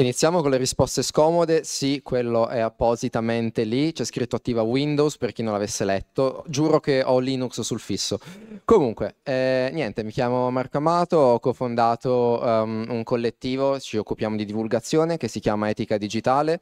Iniziamo con le risposte scomode, sì, quello è appositamente lì, c'è scritto attiva Windows per chi non l'avesse letto, giuro che ho Linux sul fisso. Comunque, eh, niente, mi chiamo Marco Amato, ho cofondato um, un collettivo, ci occupiamo di divulgazione che si chiama Etica Digitale,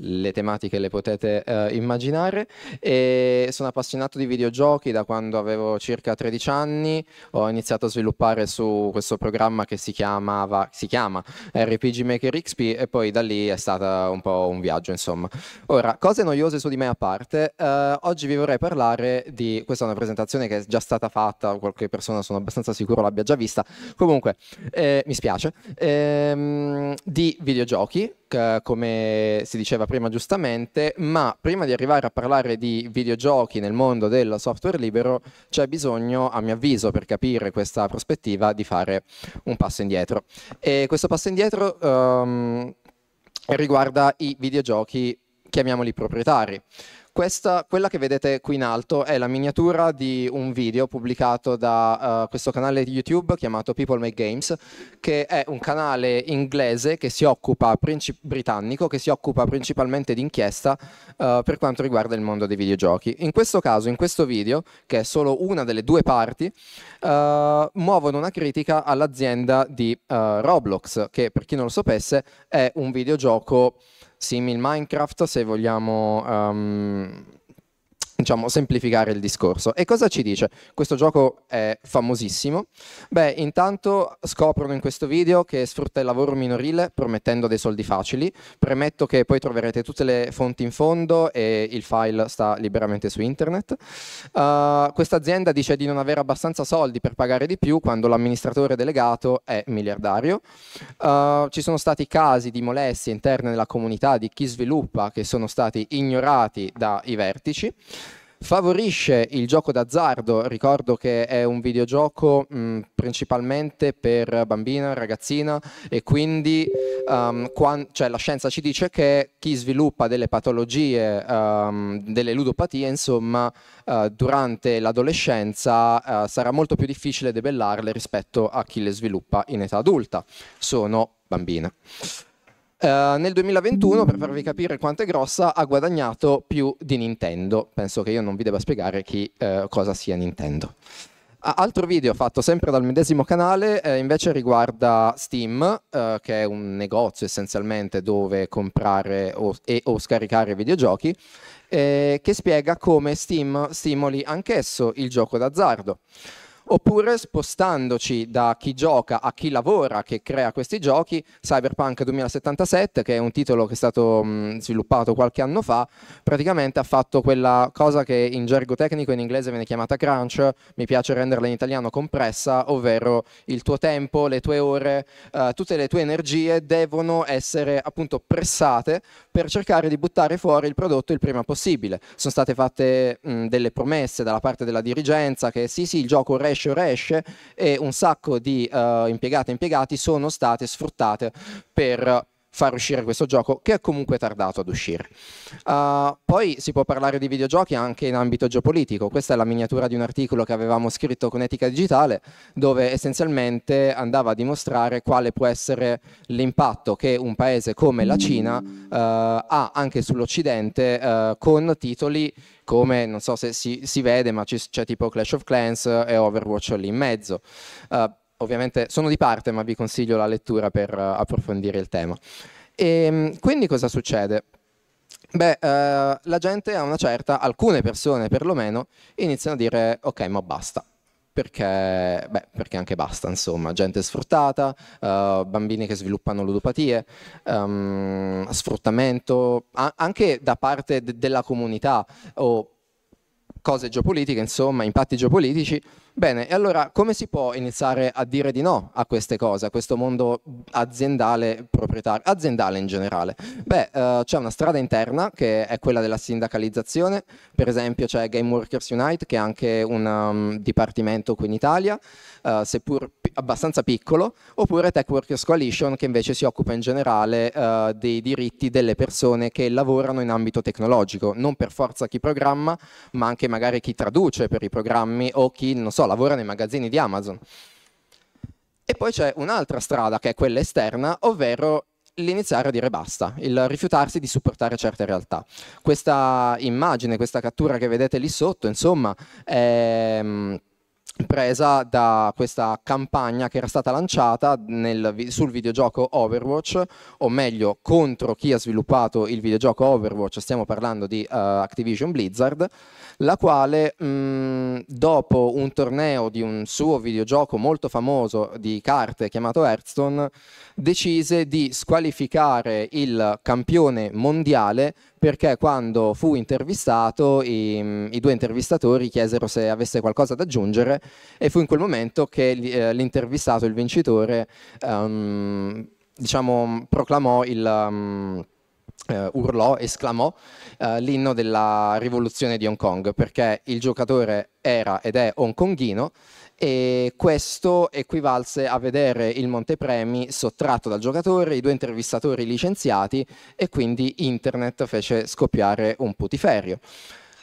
le tematiche le potete eh, immaginare e sono appassionato di videogiochi da quando avevo circa 13 anni ho iniziato a sviluppare su questo programma che si, chiamava, si chiama RPG Maker XP e poi da lì è stato un po' un viaggio insomma ora cose noiose su di me a parte eh, oggi vi vorrei parlare di questa è una presentazione che è già stata fatta qualche persona sono abbastanza sicuro l'abbia già vista comunque eh, mi spiace ehm, di videogiochi come si diceva prima giustamente, ma prima di arrivare a parlare di videogiochi nel mondo del software libero c'è bisogno, a mio avviso, per capire questa prospettiva, di fare un passo indietro. E questo passo indietro um, riguarda i videogiochi, chiamiamoli proprietari. Questa, quella che vedete qui in alto è la miniatura di un video pubblicato da uh, questo canale di YouTube chiamato People Make Games, che è un canale inglese che occupa, britannico che si occupa principalmente di inchiesta uh, eh, per quanto riguarda il mondo dei videogiochi. In questo caso, in questo video, che è solo una delle due parti, uh, muovono una critica all'azienda di Roblox, che per chi non lo sapesse è un videogioco simil Minecraft se vogliamo um, diciamo, semplificare il discorso. E cosa ci dice? Questo gioco è famosissimo. Beh, intanto scoprono in questo video che sfrutta il lavoro minorile promettendo dei soldi facili. Premetto che poi troverete tutte le fonti in fondo e il file sta liberamente su internet. Uh, questa azienda dice di non avere abbastanza soldi per pagare di più quando l'amministratore delegato è miliardario. Uh, ci sono stati casi di molestie interne nella comunità di chi sviluppa che sono stati ignorati dai vertici. Favorisce il gioco d'azzardo, ricordo che è un videogioco mh, principalmente per bambina, ragazzina e quindi um, quan, cioè, la scienza ci dice che chi sviluppa delle patologie, um, delle ludopatie, insomma, uh, durante l'adolescenza uh, sarà molto più difficile debellarle rispetto a chi le sviluppa in età adulta. Sono bambine. Eh, nel 2021, per farvi capire quanto è grossa, ha guadagnato più di Nintendo. Penso che io non vi debba spiegare chi, uh, cosa sia Nintendo. Altro video fatto sempre dal medesimo canale eh, invece riguarda Steam, eh, che è un negozio essenzialmente dove comprare o, e, o scaricare videogiochi, eh, che spiega come Steam stimoli anch'esso il gioco d'azzardo oppure spostandoci da chi gioca a chi lavora che crea questi giochi, Cyberpunk 2077, che è un titolo che è stato mh, sviluppato qualche anno fa, praticamente ha fatto quella cosa che in gergo tecnico in inglese viene chiamata crunch, mi piace renderla in italiano compressa, ovvero il tuo tempo, le tue ore, eh, tutte le tue energie devono essere appunto pressate per cercare di buttare fuori il prodotto il prima possibile. Sono state fatte mh, delle promesse dalla parte della dirigenza che sì sì il gioco resce esce ora esce e un sacco di uh, eh, impiegate e impiegati sono state sfruttate per far uscire questo gioco che è comunque tardato ad uscire. Uh, poi si può parlare di videogiochi anche in ambito geopolitico, questa è la miniatura di un articolo che avevamo scritto con Etica Digitale dove essenzialmente andava a dimostrare quale può essere l'impatto che un paese come la Cina uh, ha anche sull'Occidente uh, con titoli come non so se si, si vede, ma c- c'è tipo Clash of Clans e Overwatch lì in mezzo. Uh, ovviamente sono di parte, ma vi consiglio la lettura per uh, approfondire il tema. E, ehm, quindi cosa succede? Beh, uh, la gente a una certa, alcune persone perlomeno, iniziano a dire ok, ma basta, perché, beh, perché anche basta, insomma, gente sfruttata, uh, bambini che sviluppano ludopatie, um, sfruttamento anche da parte de della comunità o cose geopolitiche, insomma, impatti geopolitici. Bene, e allora come si può iniziare a dire di no a queste cose, a questo mondo aziendale, proprietario, aziendale in generale? Beh, eh, c'è una strada interna che è quella della sindacalizzazione, per esempio c'è Game Workers Unite che è anche un um, dipartimento qui in Italia, eh, seppur abbastanza piccolo, oppure Tech Workers Coalition che invece si occupa in generale eh, dei diritti delle persone che lavorano in ambito tecnologico, non per forza chi programma, ma anche magari chi traduce per i programmi o chi, non so, lavora nei magazzini di Amazon. E poi c'è un'altra strada che è quella esterna, ovvero l'iniziare a dire basta, il rifiutarsi di supportare certe realtà. Questa immagine, questa cattura che vedete lì sotto, insomma, è mm, presa da questa campagna che era stata lanciata nel, sul videogioco Overwatch, o meglio contro chi ha sviluppato il videogioco Overwatch, stiamo parlando di uh, Activision Blizzard, la quale mh, mm, dopo un torneo di un suo videogioco molto famoso di carte chiamato Hearthstone decise di squalificare il campione mondiale perché quando fu intervistato i, mm, i, due intervistatori chiesero se avesse qualcosa da aggiungere e fu in quel momento che eh, l'intervistato, il vincitore, um, diciamo, proclamò il... Um, Uh, urlò, esclamò uh, l'inno della rivoluzione di Hong Kong, perché il giocatore era ed è hongkonghino e questo equivalse a vedere il Montepremi sottratto dal giocatore, i due intervistatori licenziati e quindi internet fece scoppiare un putiferio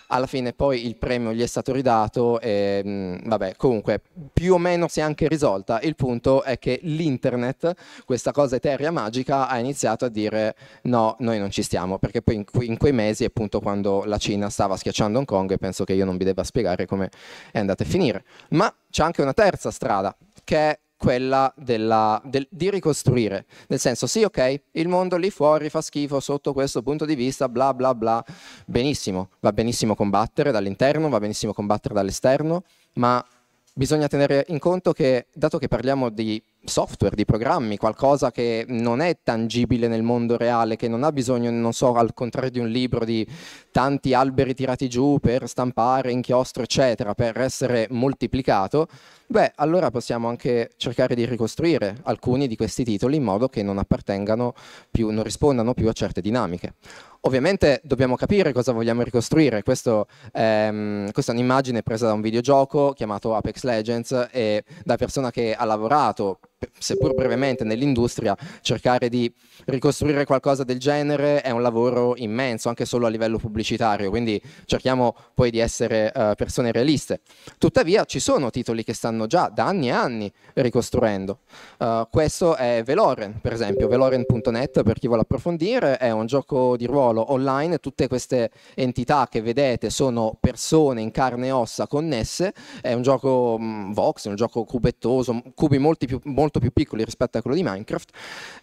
alla fine poi il premio gli è stato ridato e mh, mm, vabbè comunque più o meno si è anche risolta il punto è che l'internet questa cosa eterea magica ha iniziato a dire no noi non ci stiamo perché poi in, in quei mesi appunto quando la Cina stava schiacciando Hong Kong e penso che io non vi debba spiegare come è andata a finire ma c'è anche una terza strada che è quella della, del, di ricostruire. Nel senso, sì, ok, il mondo lì fuori fa schifo sotto questo punto di vista, bla bla bla, benissimo, va benissimo combattere dall'interno, va benissimo combattere dall'esterno, ma bisogna tenere in conto che, dato che parliamo di software, di programmi, qualcosa che non è tangibile nel mondo reale, che non ha bisogno, non so, al contrario di un libro, di tanti alberi tirati giù per stampare, inchiostro, eccetera, per essere moltiplicato, beh, allora possiamo anche cercare di ricostruire alcuni di questi titoli in modo che non appartengano più, non rispondano più a certe dinamiche. Ovviamente dobbiamo capire cosa vogliamo ricostruire, Questo, ehm, questa è un'immagine presa da un videogioco chiamato Apex Legends e da persona che ha lavorato seppur brevemente nell'industria, cercare di ricostruire qualcosa del genere è un lavoro immenso, anche solo a livello pubblicitario, quindi cerchiamo poi di essere uh, persone realiste. Tuttavia ci sono titoli che stanno già da anni e anni ricostruendo. Uh, questo è Veloren, per esempio, veloren.net per chi vuole approfondire, è un gioco di ruolo online, tutte queste entità che vedete sono persone in carne e ossa connesse, è un gioco mh, mm, vox, è un gioco cubettoso, cubi molti più, molto molto più piccoli rispetto a quello di Minecraft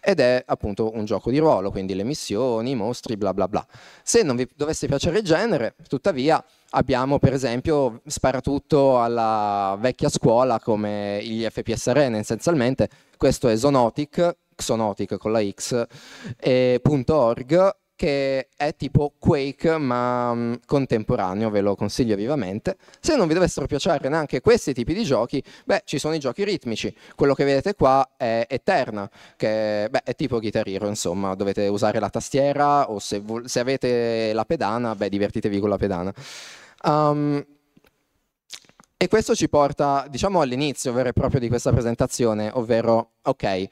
ed è appunto un gioco di ruolo, quindi le missioni, i mostri, bla bla bla. Se non vi dovesse piacere il genere, tuttavia abbiamo per esempio sparatutto alla vecchia scuola come gli FPS Arena essenzialmente, questo è Zonotic, Xonotic con la X, eh, .org che è tipo Quake ma mh, mm, contemporaneo, ve lo consiglio vivamente. Se non vi dovessero piacere neanche questi tipi di giochi, beh, ci sono i giochi ritmici. Quello che vedete qua è Eterna, che beh, è tipo Guitar Hero, insomma, dovete usare la tastiera o se, se avete la pedana, beh, divertitevi con la pedana. Um, e questo ci porta, diciamo, all'inizio vero e proprio di questa presentazione, ovvero, ok,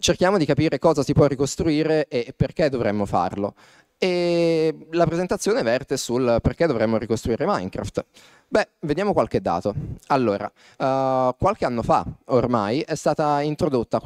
cerchiamo di capire cosa si può ricostruire e perché dovremmo farlo. E la presentazione verte sul perché dovremmo ricostruire Minecraft. Beh, vediamo qualche dato. Allora, uh, qualche anno fa ormai è stata introdotta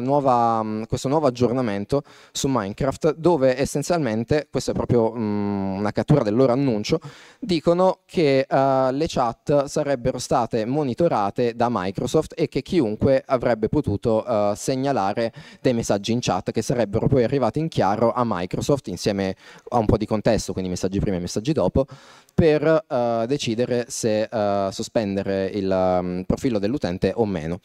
nuova, mm, questo nuovo aggiornamento su Minecraft dove essenzialmente, questa è proprio um, una cattura del loro annuncio, dicono che uh, le chat sarebbero state monitorate da Microsoft e che chiunque avrebbe potuto uh, segnalare dei messaggi in chat che sarebbero poi arrivati in chiaro a Microsoft insieme a un po' di contesto, quindi messaggi prima e messaggi dopo, per uh, decidere se uh, sospendere il um, profilo dell'utente o meno.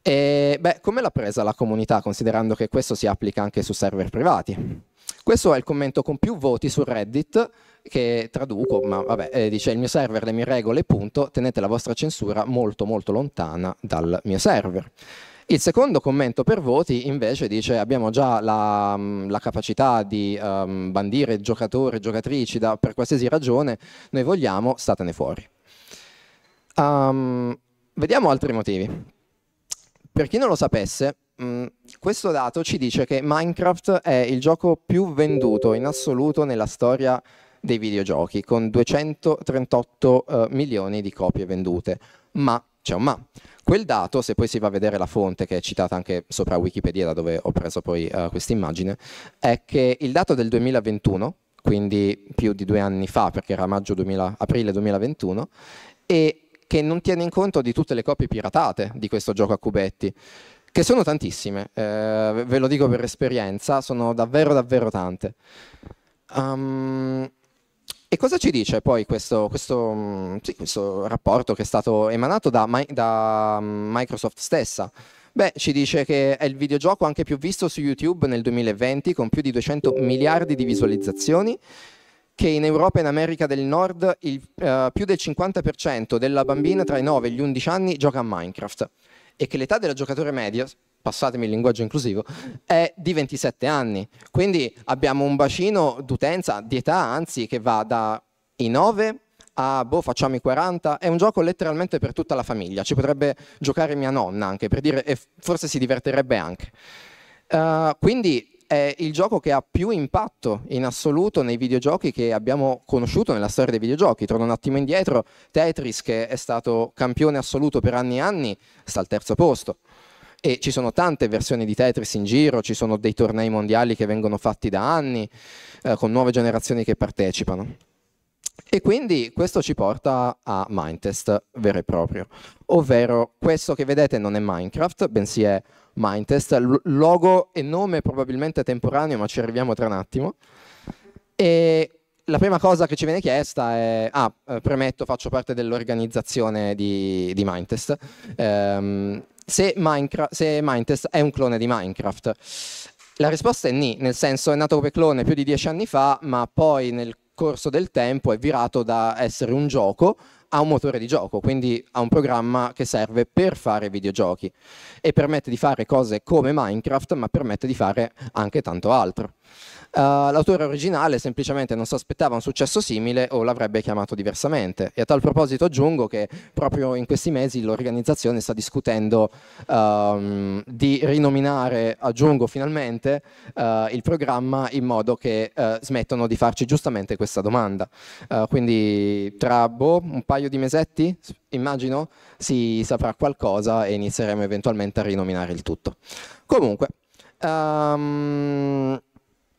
E, beh, come l'ha presa la comunità, considerando che questo si applica anche su server privati? Questo è il commento con più voti su Reddit, che traduco, ma vabbè, eh, dice il mio server, le mie regole, punto, tenete la vostra censura molto molto lontana dal mio server. Il secondo commento per voti invece dice abbiamo già la, mm, la capacità di um, bandire giocatori e giocatrici da, per qualsiasi ragione, noi vogliamo, statene fuori. Um, vediamo altri motivi. Per chi non lo sapesse, mh, mm, questo dato ci dice che Minecraft è il gioco più venduto in assoluto nella storia dei videogiochi, con 238 uh, eh, milioni di copie vendute. Ma c'è un ma. Quel dato, se poi si va a vedere la fonte che è citata anche sopra Wikipedia, da dove ho preso poi uh, questa immagine, è che il dato del 2021, quindi più di due anni fa, perché era maggio 2000, aprile 2021, e che non tiene in conto di tutte le copie piratate di questo gioco a cubetti, che sono tantissime, eh, ve lo dico per esperienza, sono davvero davvero tante. Um, e cosa ci dice poi questo, questo, mm, sì, questo rapporto che è stato emanato da, da mm, Microsoft stessa? Beh, ci dice che è il videogioco anche più visto su YouTube nel 2020 con più di 200 miliardi di visualizzazioni, che in Europa e in America del Nord il, eh, più del 50% della bambina tra i 9 e gli 11 anni gioca a Minecraft e che l'età del giocatore medio passatemi il linguaggio inclusivo, è di 27 anni. Quindi abbiamo un bacino d'utenza, di età anzi, che va dai 9 a boh facciamo i 40, è un gioco letteralmente per tutta la famiglia, ci potrebbe giocare mia nonna anche per dire, e forse si divertirebbe anche. Uh, quindi è il gioco che ha più impatto in assoluto nei videogiochi che abbiamo conosciuto nella storia dei videogiochi. Torno un attimo indietro, Tetris che è stato campione assoluto per anni e anni, sta al terzo posto e ci sono tante versioni di Tetris in giro, ci sono dei tornei mondiali che vengono fatti da anni, eh, con nuove generazioni che partecipano. E quindi questo ci porta a Mindtest vero e proprio, ovvero questo che vedete non è Minecraft, bensì è Mindtest, logo e nome probabilmente temporaneo, ma ci arriviamo tra un attimo. E la prima cosa che ci viene chiesta è, ah, eh, premetto, faccio parte dell'organizzazione di, di Mindtest. Ehm, se, Minecraft, se Mindtest è un clone di Minecraft. La risposta è ni, nel senso è nato come clone più di dieci anni fa, ma poi nel corso del tempo è virato da essere un gioco a un motore di gioco, quindi a un programma che serve per fare videogiochi e permette di fare cose come Minecraft, ma permette di fare anche tanto altro. Uh, l'autore originale semplicemente non si aspettava un successo simile o l'avrebbe chiamato diversamente. E a tal proposito aggiungo che proprio in questi mesi l'organizzazione sta discutendo um, di rinominare, aggiungo finalmente, uh, il programma in modo che uh, eh, smettano di farci giustamente questa domanda. quindi tra boh, un paio di mesetti, immagino, si saprà qualcosa e inizieremo eventualmente a rinominare il tutto. Comunque... Um,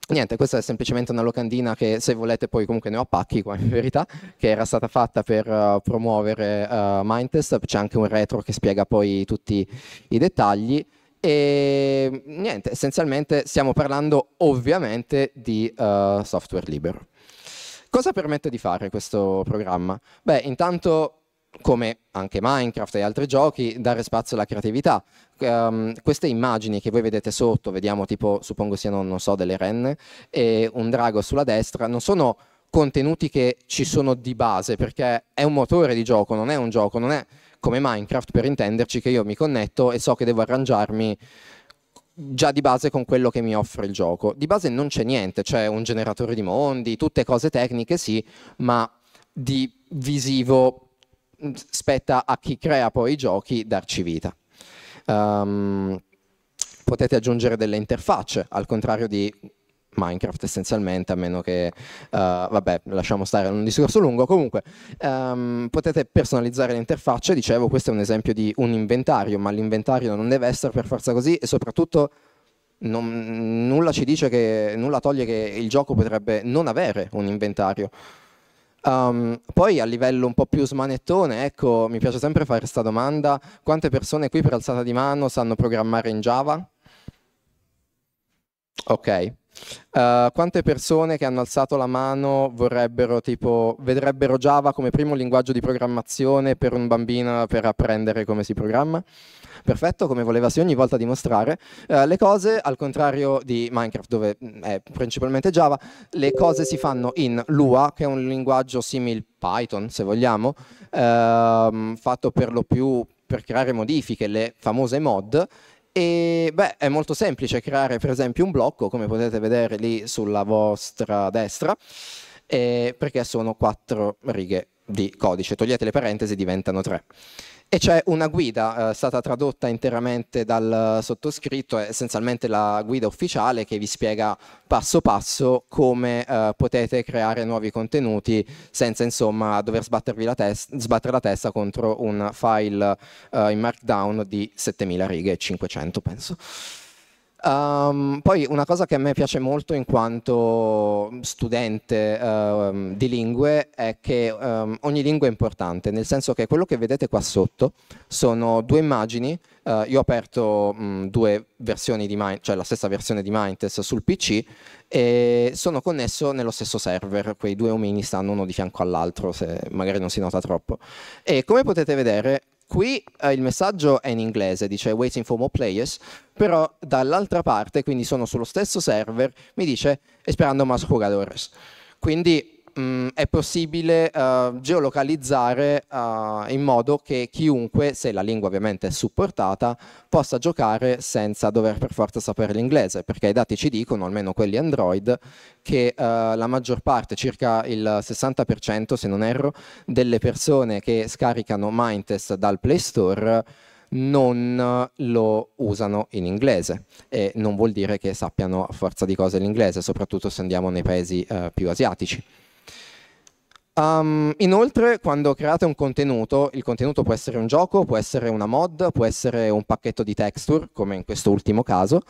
Niente, questa è semplicemente una locandina che se volete poi comunque ne ho a pacchi qua in verità, che era stata fatta per uh, promuovere uh, Mindtest, c'è anche un retro che spiega poi tutti i dettagli e niente, essenzialmente stiamo parlando ovviamente di uh, software libero. Cosa permette di fare questo programma? Beh, intanto come anche Minecraft e altri giochi, dare spazio alla creatività. Um, queste immagini che voi vedete sotto, vediamo tipo, suppongo siano, non so, delle renne, e un drago sulla destra, non sono contenuti che ci sono di base, perché è un motore di gioco, non è un gioco, non è come Minecraft per intenderci che io mi connetto e so che devo arrangiarmi già di base con quello che mi offre il gioco. Di base non c'è niente, c'è un generatore di mondi, tutte cose tecniche sì, ma di visivo Mm, spetta a chi crea poi i giochi darci vita. Um, potete aggiungere delle interfacce, al contrario di Minecraft essenzialmente, a meno che, uh, vabbè, lasciamo stare un discorso lungo, comunque um, potete personalizzare le interfacce, dicevo, questo è un esempio di un inventario, ma l'inventario non deve essere per forza così e soprattutto non, nulla ci dice che, nulla toglie che il gioco potrebbe non avere un inventario. Um, poi a livello un po' più smanettone, ecco, mi piace sempre fare questa domanda, quante persone qui per alzata di mano sanno programmare in Java? Ok, Uh, quante persone che hanno alzato la mano vorrebbero, tipo, vedrebbero Java come primo linguaggio di programmazione per un bambino per apprendere come si programma? Perfetto, come volevasi ogni volta dimostrare. Uh, le cose, al contrario di Minecraft, dove mm, è principalmente Java, le cose si fanno in Lua, che è un linguaggio simile Python, se vogliamo, uh, fatto per lo più per creare modifiche, le famose mod, e beh, è molto semplice creare per esempio un blocco, come potete vedere lì sulla vostra destra, eh, perché sono quattro righe di codice, togliete le parentesi diventano tre. E c'è una guida, eh, stata tradotta interamente dal sottoscritto, è essenzialmente la guida ufficiale che vi spiega passo passo come eh, potete creare nuovi contenuti senza insomma dover sbattervi la sbattere la testa contro un file eh, in markdown di 7000 righe e 500 penso. Um, poi una cosa che a me piace molto in quanto studente um, di lingue è che um, ogni lingua è importante, nel senso che quello che vedete qua sotto sono due immagini, uh, io ho aperto mm, due versioni di Mind, cioè la stessa versione di Mindtest sul PC e sono connesso nello stesso server, quei due omini stanno uno di fianco all'altro se magari non si nota troppo. E come potete vedere Qui eh, il messaggio è in inglese, dice waiting for more players, però dall'altra parte, quindi sono sullo stesso server, mi dice esperando más jugadores. Quindi mh, mm, è possibile uh, geolocalizzare uh, in modo che chiunque, se la lingua ovviamente è supportata, possa giocare senza dover per forza sapere l'inglese, perché i dati ci dicono, almeno quelli Android, che uh, la maggior parte, circa il 60% se non erro, delle persone che scaricano Mindtest dal Play Store non lo usano in inglese e non vuol dire che sappiano a forza di cose l'inglese, soprattutto se andiamo nei paesi eh, più asiatici. Um, inoltre, quando create un contenuto, il contenuto può essere un gioco, può essere una mod, può essere un pacchetto di texture, come in questo ultimo caso,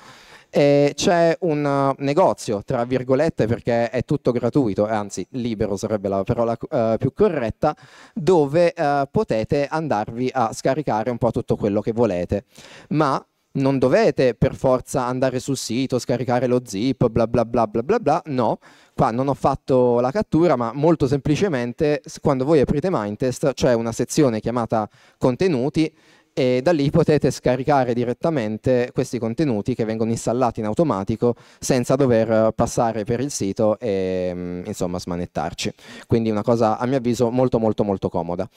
e c'è un eh, negozio, tra virgolette, perché è tutto gratuito, anzi libero sarebbe la parola uh, più corretta, dove uh, potete andarvi a scaricare un po' tutto quello che volete. Ma non dovete per forza andare sul sito, scaricare lo zip, bla bla bla bla bla bla, no. Qua non ho fatto la cattura, ma molto semplicemente quando voi aprite Mindtest c'è una sezione chiamata contenuti e da lì potete scaricare direttamente questi contenuti che vengono installati in automatico senza dover passare per il sito e mm, insomma smanettarci. Quindi una cosa a mio avviso molto molto molto comoda.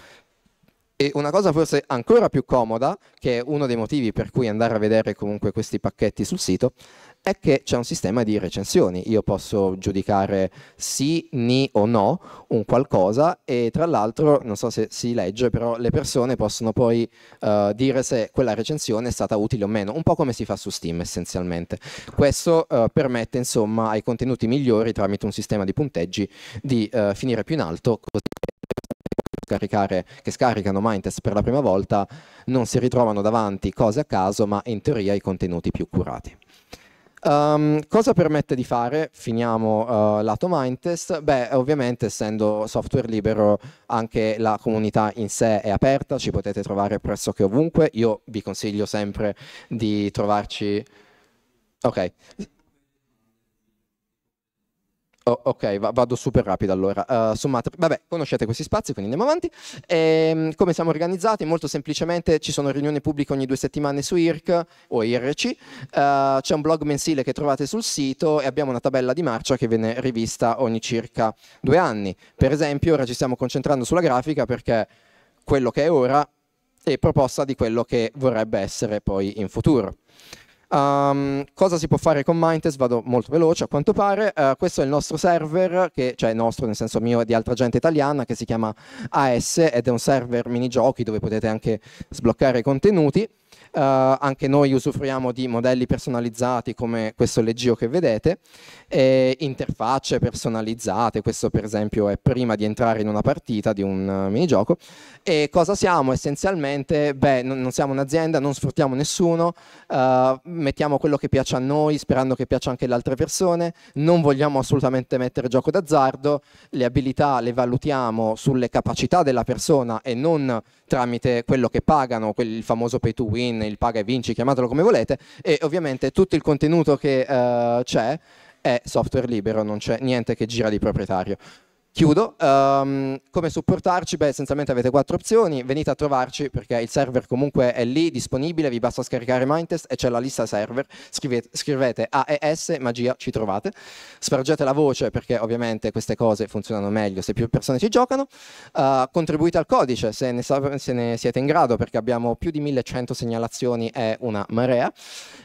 E una cosa forse ancora più comoda, che è uno dei motivi per cui andare a vedere comunque questi pacchetti sul sito, è che c'è un sistema di recensioni. Io posso giudicare sì, ni o no un qualcosa e tra l'altro, non so se si legge, però le persone possono poi uh, dire se quella recensione è stata utile o meno, un po' come si fa su Steam essenzialmente. Questo uh, permette insomma ai contenuti migliori tramite un sistema di punteggi di uh, finire più in alto, così scaricare, che scaricano Mindtest per la prima volta non si ritrovano davanti cose a caso, ma in teoria i contenuti più curati. Um, cosa permette di fare? Finiamo uh, lato Mindtest. Beh, ovviamente essendo software libero anche la comunità in sé è aperta, ci potete trovare pressoché ovunque. Io vi consiglio sempre di trovarci... Ok, Oh, ok, vado super rapido allora. Uh, sommate, vabbè, conoscete questi spazi, quindi andiamo avanti. E, ehm, come siamo organizzati? Molto semplicemente ci sono riunioni pubbliche ogni due settimane su IRC o IRC, uh, c'è un blog mensile che trovate sul sito e abbiamo una tabella di marcia che viene rivista ogni circa due anni. Per esempio, ora ci stiamo concentrando sulla grafica perché quello che è ora è proposta di quello che vorrebbe essere poi in futuro. Um, cosa si può fare con Mintest? Vado molto veloce a quanto pare. Uh, questo è il nostro server, che, cioè nostro nel senso mio e di altra gente italiana, che si chiama AS ed è un server minigiochi dove potete anche sbloccare i contenuti. Eh, anche noi usufruiamo di modelli personalizzati come questo leggio che vedete, e interfacce personalizzate, questo per esempio è prima di entrare in una partita di un eh, minigioco. E cosa siamo essenzialmente? Beh, non, non siamo un'azienda, non sfruttiamo nessuno, uh, mettiamo quello che piace a noi sperando che piaccia anche alle altre persone, non vogliamo assolutamente mettere gioco d'azzardo, le abilità le valutiamo sulle capacità della persona e non tramite quello che pagano, il famoso pay to win, il paga e vinci, chiamatelo come volete, e ovviamente tutto il contenuto che uh, c'è è software libero, non c'è niente che gira di proprietario. Chiudo, um, come supportarci? Beh, essenzialmente avete quattro opzioni, venite a trovarci perché il server comunque è lì, disponibile, vi basta scaricare Mindtest e c'è la lista server, scrivete, scrivete AES, magia, ci trovate, spargete la voce perché ovviamente queste cose funzionano meglio se più persone ci giocano, uh, contribuite al codice se ne, se ne siete in grado perché abbiamo più di 1100 segnalazioni, è una marea,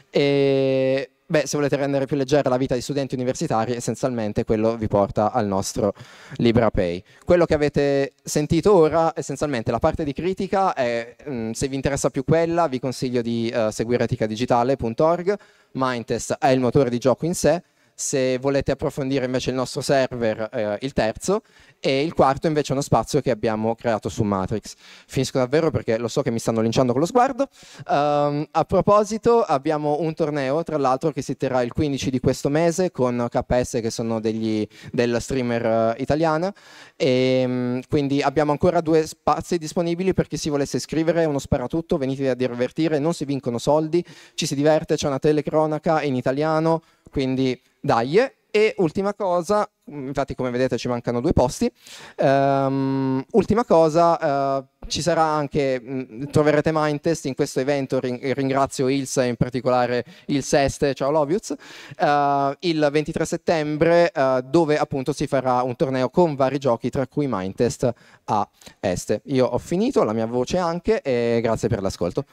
e beh, se volete rendere più leggera la vita di studenti universitari, essenzialmente quello vi porta al nostro LibraPay. Quello che avete sentito ora, essenzialmente la parte di critica, è, mh, mm, se vi interessa più quella, vi consiglio di uh, seguire eticadigitale.org, Mindtest è il motore di gioco in sé, se volete approfondire invece il nostro server, eh, il terzo, e il quarto invece è uno spazio che abbiamo creato su Matrix. Finisco davvero perché lo so che mi stanno linciando con lo sguardo. Um, a proposito, abbiamo un torneo, tra l'altro, che si terrà il 15 di questo mese con KS, che sono degli, della streamer uh, italiana, e, um, quindi abbiamo ancora due spazi disponibili per chi si volesse iscrivere, è uno sparatutto, venite a divertire, non si vincono soldi, ci si diverte, c'è una telecronaca in italiano, quindi dai, e ultima cosa, mm, infatti come vedete ci mancano due posti, um, ultima cosa, uh, ci sarà anche, mm, troverete Mindtest in questo evento, rin ringrazio Ilse, in particolare il Seste, ciao Lovius, uh, il 23 settembre uh, dove appunto si farà un torneo con vari giochi tra cui Mindtest a Este. Io ho finito, la mia voce anche e grazie per l'ascolto.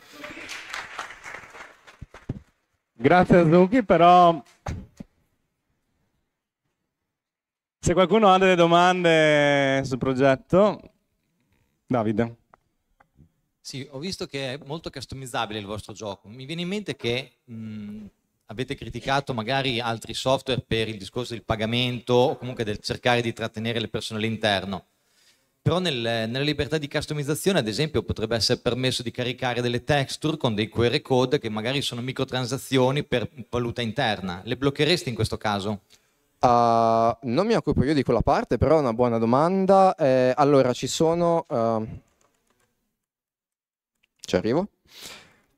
Grazie a Zucchi, però Se qualcuno ha delle domande sul progetto, Davide. Sì, ho visto che è molto customizzabile il vostro gioco. Mi viene in mente che mh, avete criticato magari altri software per il discorso del pagamento o comunque del cercare di trattenere le persone all'interno. Però nel, nella libertà di customizzazione, ad esempio, potrebbe essere permesso di caricare delle texture con dei QR code che magari sono microtransazioni per valuta interna. Le bloccheresti in questo caso? Uh, non mi occupo io di quella parte, però è una buona domanda. Eh, allora, ci sono... Uh... Ci arrivo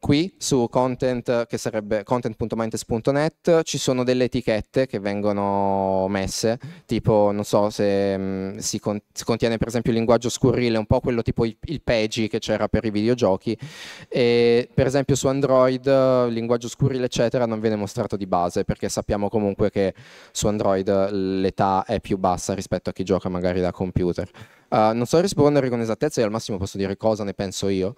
qui su content, che sarebbe content.minds.net, ci sono delle etichette che vengono messe, tipo, non so, se mh, mm, si, con si, contiene per esempio il linguaggio scurrile, un po' quello tipo il, il PEGI che c'era per i videogiochi, e per esempio su Android il linguaggio scurrile eccetera non viene mostrato di base, perché sappiamo comunque che su Android l'età è più bassa rispetto a chi gioca magari da computer. Uh, non so rispondere con esattezza e al massimo posso dire cosa ne penso io.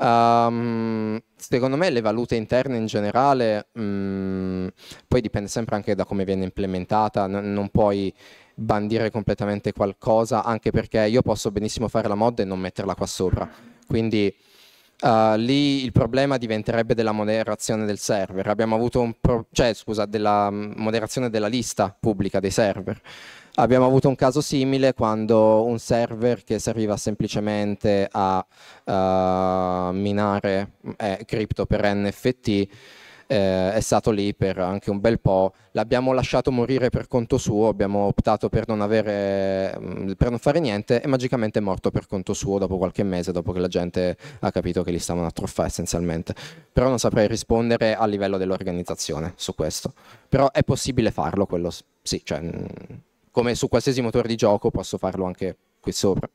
Um, secondo me le valute interne in generale, um, poi dipende sempre anche da come viene implementata, N- non puoi bandire completamente qualcosa, anche perché io posso benissimo fare la mod e non metterla qua sopra. Quindi uh, lì il problema diventerebbe della moderazione del server. Abbiamo avuto un pro- cioè, scusa, della mm, moderazione della lista pubblica dei server. Abbiamo avuto un caso simile quando un server che serviva semplicemente a uh, minare mm, eh, cripto per NFT eh, è stato lì per anche un bel po', l'abbiamo lasciato morire per conto suo, abbiamo optato per non, avere, mm, per non fare niente e magicamente è morto per conto suo dopo qualche mese, dopo che la gente ha capito che li stavano a truffare essenzialmente. Però non saprei rispondere a livello dell'organizzazione su questo. Però è possibile farlo, quello sì. Cioè, mm, come su qualsiasi motore di gioco posso farlo anche qui sopra.